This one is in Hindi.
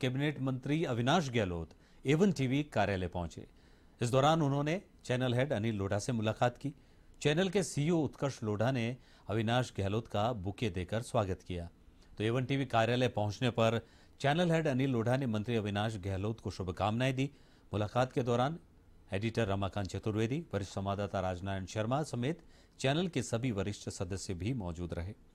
कैबिनेट मंत्री अविनाश गहलोत एवन टीवी कार्यालय पहुंचे इस दौरान उन्होंने चैनल हेड अनिल लोढ़ा से मुलाकात की चैनल के सीईओ e उत्कर्ष लोढ़ा ने अविनाश गहलोत का बुके देकर स्वागत किया तो एवन टीवी कार्यालय पहुंचने पर चैनल हेड अनिल लोढ़ा ने मंत्री अविनाश गहलोत को शुभकामनाएं दी मुलाकात के दौरान एडिटर रमाकांत चतुर्वेदी वरिष्ठ संवाददाता राजनारायण शर्मा समेत चैनल के सभी वरिष्ठ सदस्य भी मौजूद रहे